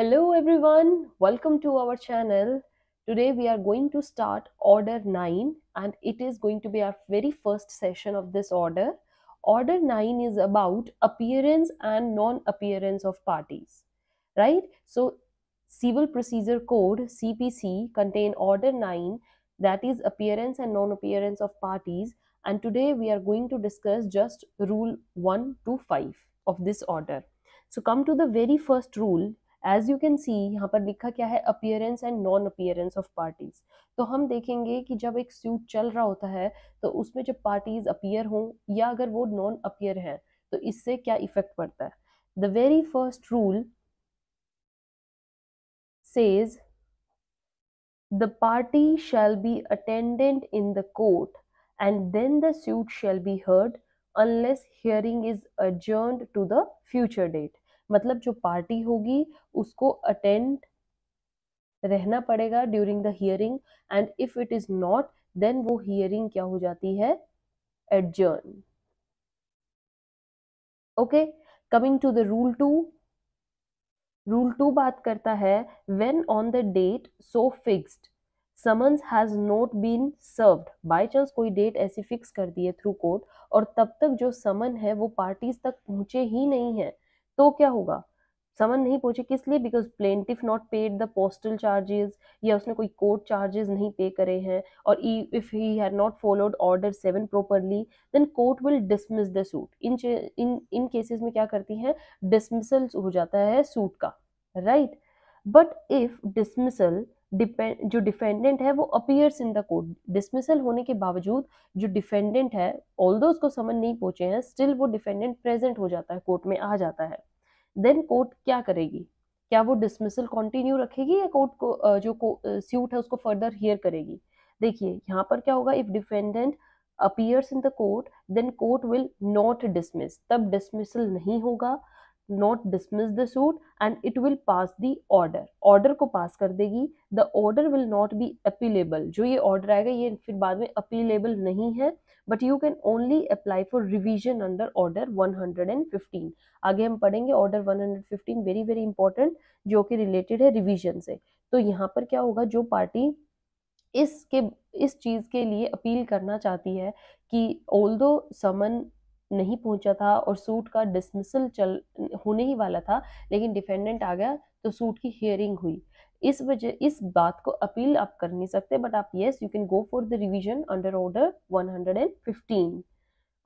Hello everyone, welcome to our channel. Today we are going to start order 9 and it is going to be our very first session of this order. Order 9 is about appearance and non-appearance of parties, right? So Civil Procedure Code CPC contain order 9 that is appearance and non-appearance of parties and today we are going to discuss just rule 1 to 5 of this order. So come to the very first rule as you can see यहाँ पर लिखा क्या है appearance and non appearance of parties तो हम देखेंगे कि जब एक सूट चल रहा होता है तो उसमें जब पार्टीज अपियर हों या अगर वो नॉन अपियर हैं तो इससे क्या इफेक्ट पड़ता है the very first rule says the party shall be attendant in the court and then the suit shall be heard unless hearing is adjourn to the future date मतलब जो party होगी उसको अटेंड रहना पड़ेगा during the hearing and if it is not then वो hearing क्या हो जाती है adjourn okay coming to the rule two rule two बात करता है when on the date so fixed summons has not been served by chance कोई date ऐसी फिक्स कर दी है थ्रू कोर्ट और तब तक जो समन है वो पार्टीज तक पहुंचे ही नहीं है तो क्या होगा समन नहीं पहुंचे किस लिए because plaintiff not paid the postal charges या उसने कोई कोर्ट चार्जेस नहीं पे करे हैं और if he had not followed order seven properly then court will dismiss the suit in in in cases में क्या करती हैं डिसमिसल हो जाता है सूट का राइट बट इफ डिसमिसल जो डिफेंडेंट है वो appears in the court dismissal होने के बावजूद जो डिफेंडेंट है ऑल उसको समझ नहीं पहुंचे हैं स्टिल वो डिफेंडेंट प्रेजेंट हो जाता है कोर्ट में आ जाता है देन कोर्ट क्या करेगी क्या वो डिसमिसल कंटिन्यू रखेगी या कोर्ट को जो को, सूट है उसको फर्दर हियर करेगी देखिए यहाँ पर क्या होगा if defendant appears in the court then court will not dismiss तब डिसमिसल नहीं होगा not dismiss the suit and it will pass the order order को पास कर देगी the order will not be appealable जो ये ऑर्डर आएगा ये फिर बाद में अपीलेबल नहीं है but you can only apply for revision under order one hundred and fifteen आगे हम पढ़ेंगे order one hundred fifteen very very important जो कि रिलेटेड है रिविजन से तो यहाँ पर क्या होगा जो पार्टी इसके इस चीज़ के लिए अपील करना चाहती है कि ऑल दो समन नहीं पहुंचा था और सूट का डिसमिसल चल होने ही वाला था लेकिन डिफेंडेंट आ गया तो सूट की हियरिंग हुई इस वजह इस बात को अपील आप कर नहीं सकते बट आप yes you can go for the revision under order one hundred and fifteen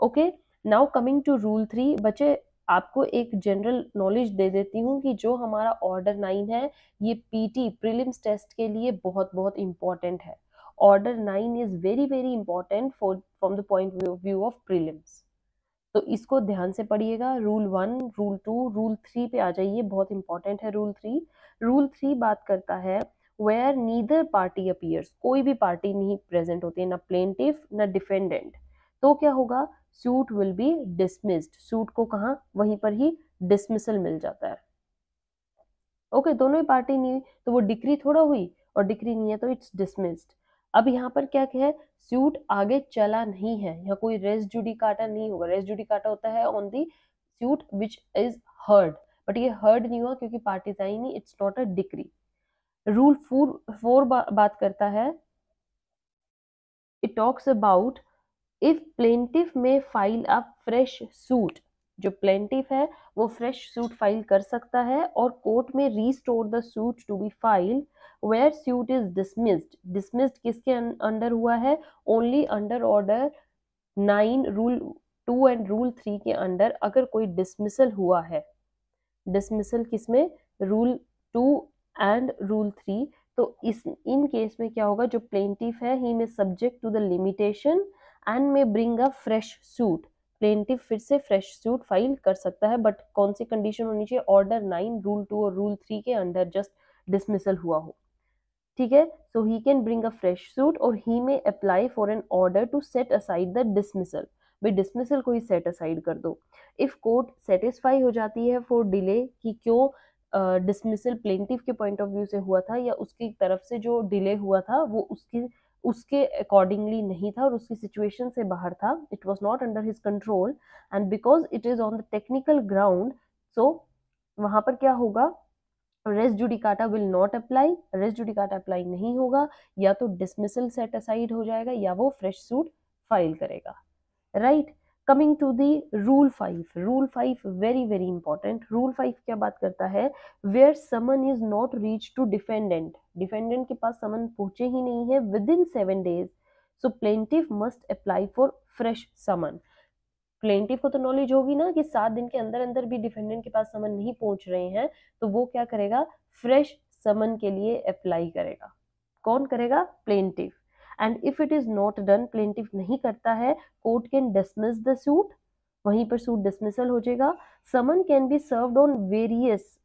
okay now coming to rule three बच्चे आपको एक जनरल नॉलेज दे देती हूँ कि जो हमारा ऑर्डर नाइन है ये पीटी प्रीलिम्स टेस्ट के लिए बहुत बहुत इम्पॉर्टेंट है order nine is very very important for from the point view of prelims तो इसको ध्यान से पढ़िएगा rule one rule two rule three पे आ जाइए बहुत इंपॉर्टेंट है रूल थ्री रूल थ्री बात करता है वेयर नीदर पार्टी अपियर्स कोई भी पार्टी नहीं प्रेजेंट होती है ना प्लेंटिव ना डिफेंडेंट तो क्या होगा suit will be dismissed suit को कहा वहीं पर ही डिसमिसल मिल जाता है ओके okay, दोनों ही पार्टी नहीं तो वो डिक्री थोड़ा हुई और डिक्री नहीं है तो इट्स डिसमिस्ड अब यहाँ पर क्या है सूट आगे चला नहीं है यहाँ कोई जुडी काटा नहीं होगा जुडी काटा होता है on the suit which is heard but ये हर्ड नहीं हुआ क्योंकि नहीं it's not a decree rule four four बात करता है it talks about if plaintiff may file a fresh suit जो प्लेंटिफ है वो फ्रेश सूट फाइल कर सकता है और कोर्ट में restore the suit to be file where suit is dismissed dismissed किसके अंडर हुआ है only under order nine rule two and rule three के अंडर अगर कोई डिसमिसल हुआ है डिसमिसल किस में rule two and rule three तो इस इन केस में क्या होगा जो प्लेंटिफ है he may subject to the limitation and may bring a fresh suit plaintiff फिर से फ्रेश सूट फाइल कर सकता है बट कौन सी कंडीशन होनी चाहिए ऑर्डर नाइन रूल टू और रूल थ्री के अंडर जस्ट डिसमिसल हुआ हो ठीक है so he can bring a fresh suit और he may apply for an order to set aside the dismissal भाई डिसमिसल को ही सेट असाइड कर दो इफ़ कोर्ट सेटिस्फाई हो जाती है फॉर डिले कि क्यों डिसमिसल प्लेंटिव के पॉइंट ऑफ व्यू से हुआ था या उसकी तरफ से जो डिले हुआ था वो उसकी उसके अकॉर्डिंगली नहीं था और उसकी सिचुएशन से बाहर था it was not under his control and because it is on the technical ground so वहाँ पर क्या होगा res judicata will not apply res judicata apply नहीं होगा या तो डिसमिसल सेट असाइड हो जाएगा या वो फ्रेश सूट फाइल करेगा right right? Coming to the rule five rule five very very important rule five क्या बात करता है where summon is not reach to defendant defendant के पास समन पहुंचे ही नहीं है within seven days so plaintiff must apply for fresh summon plaintiff को तो नॉलेज होगी ना कि सात दिन के अंदर अंदर भी डिफेंडेंट के पास समन नहीं पहुंच रहे हैं तो वो क्या करेगा फ्रेश समन के लिए अप्लाई करेगा कौन करेगा plaintiff and if it is not done plaintiff नहीं करता है court can dismiss the suit वहीं पर सूट डिसमिसल हो जाएगा summon can be served on various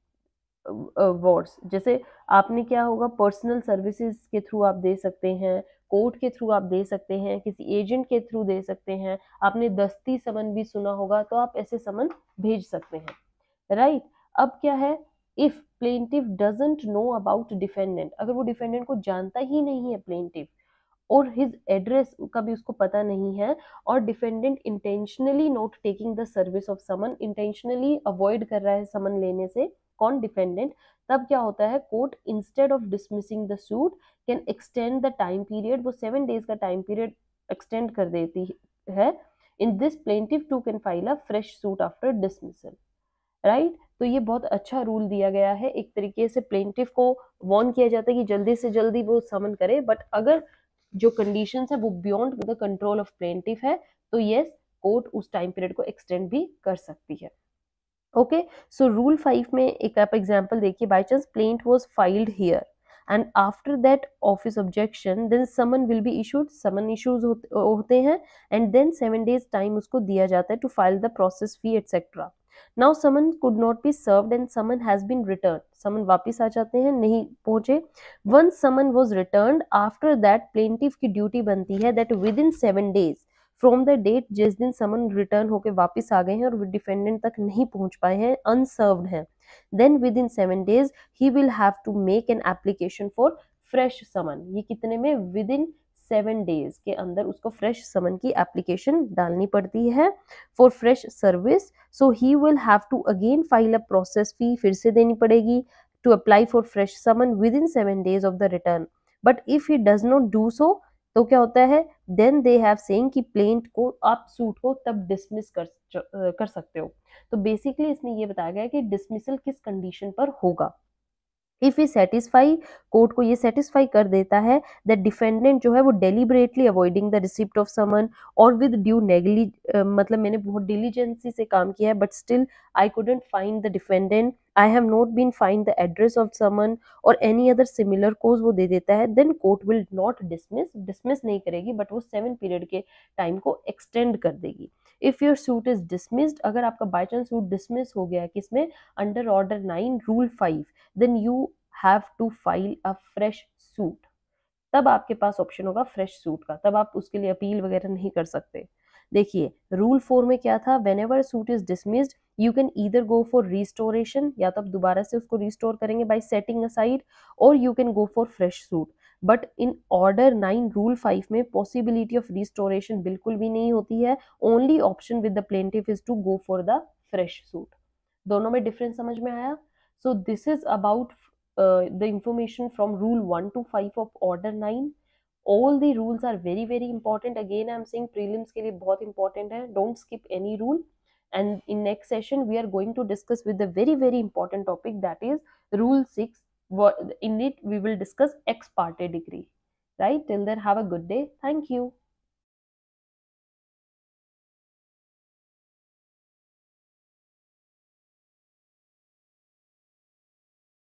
words जैसे आपने क्या होगा पर्सनल सर्विसेज के थ्रू आप दे सकते हैं कोर्ट के थ्रू आप दे सकते हैं किसी एजेंट के थ्रू दे सकते हैं आपने दस्ती समन भी सुना होगा तो आप ऐसे समन भेज सकते हैं राइट right? अब क्या है if plaintiff doesn't know about defendant अगर वो डिफेंडेंट को जानता ही नहीं है प्लेंटिव और हिज एड्रेस का भी उसको पता नहीं है और defendant intentionally not taking the service of summon intentionally avoid कर रहा है समन लेने से कौन डिफेंडेंट तब क्या होता है court instead of dismissing the suit can extend the time period वो सेवन डेज का टाइम पीरियड एक्सटेंड कर देती है in this plaintiff too can file a fresh suit after dismissal right तो ये बहुत अच्छा रूल दिया गया है एक तरीके से प्लेंटिव को वॉर्न किया जाता है कि जल्दी से जल्दी वो समन करे बट अगर जो कंडीशन है वो beyond the control of plaintiff है तो yes, कोर्ट उस टाइम पीरियड को एक्सटेंड भी कर सकती है ओके सो रूल फाइव में एक आप एग्जाम्पल देखिए by chance plaint was filed here and after that office objection then summon will be issued summon issues होते हैं and then seven days time उसको दिया जाता है to file the process fee etcetera now summon could not be serve and summon has been return summon वापिस आ जाते हैं नहीं पहुंचे one summon was return after that plaintiff की ड्यूटी बनती है that with within seven days from the date जिस दिन समन रिटर्न होकर वापस आ गए हैं और डिफेंडेंट तक नहीं पहुंच पाए हैं अनसर्व्ड हैं then within seven days he will have to make an application for fresh summon ये कितने में विद इन सेवन डेज के अंदर उसको फ्रेश समन की एप्लीकेशन डालनी पड़ती है for fresh service so he will have to again file a process fee फिर से देनी पड़ेगी to apply for fresh summon within seven days of the return but if he does not do so तो क्या होता है then they have saying कि plaint को आप सूट को तब डिसमिस कर कर सकते हो तो बेसिकली इसमें यह बताया गया कि डिसमिसल किस कंडीशन पर होगा इफ़ ये सेटिस्फाई कोर्ट को ये सेटिस्फाई कर देता है दैट डिफेंडेंट जो है वो deliberately avoiding the receipt of summon और विद ड्यू नेगली मतलब मैंने बहुत डिलीजेंसी से काम किया है but still I couldn't find the defendant I have not been find the address of summon और एनी अदर सिमिलर कोज वो दे देता है then court will not dismiss dismiss नहीं करेगी बट वो सेवन पीरियड के टाइम को एक्सटेंड कर देगी if your suit is dismissed अगर आपका बाई चांस सूट डिसमिस हो गया है किसमें under order nine rule five then you have to file a fresh suit तब आपके पास ऑप्शन होगा फ्रेश सूट का तब आप उसके लिए अपील वगैरह नहीं कर सकते देखिए रूल फोर में क्या था whenever suit is dismissed you can either go for restoration या तो आप दोबारा से उसको रिस्टोर करेंगे बाई सेटिंग असाइड और you can go for fresh suit but in order nine rule five में पॉसिबिलिटी ऑफ रिस्टोरेशन बिल्कुल भी नहीं होती है only option with the plaintiff is to go for the fresh suit दोनों में डिफरेंस समझ में आया so this is about the information from rule one to five of order nine all the rules are very very important again I am saying prelims के लिए बहुत important है don't skip any rule and in next session we are going to discuss with the very very important topic that is rule 6 in it we will discuss ex parte degree right till then have a good day thank you